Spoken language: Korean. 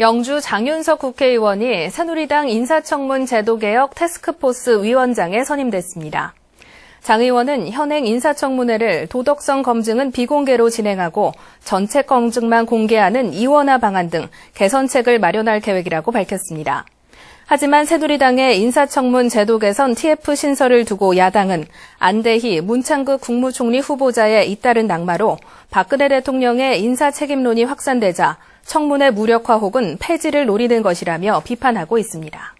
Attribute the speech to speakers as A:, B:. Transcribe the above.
A: 영주 장윤석 국회의원이 새누리당 인사청문 제도개혁 테스크포스 위원장에 선임됐습니다. 장 의원은 현행 인사청문회를 도덕성 검증은 비공개로 진행하고 전체 검증만 공개하는 이원화 방안 등 개선책을 마련할 계획이라고 밝혔습니다. 하지만 새누리당의 인사청문 제도 개선 TF 신설을 두고 야당은 안대희 문창극 국무총리 후보자의 잇따른 낙마로 박근혜 대통령의 인사 책임론이 확산되자 청문회 무력화 혹은 폐지를 노리는 것이라며 비판하고 있습니다.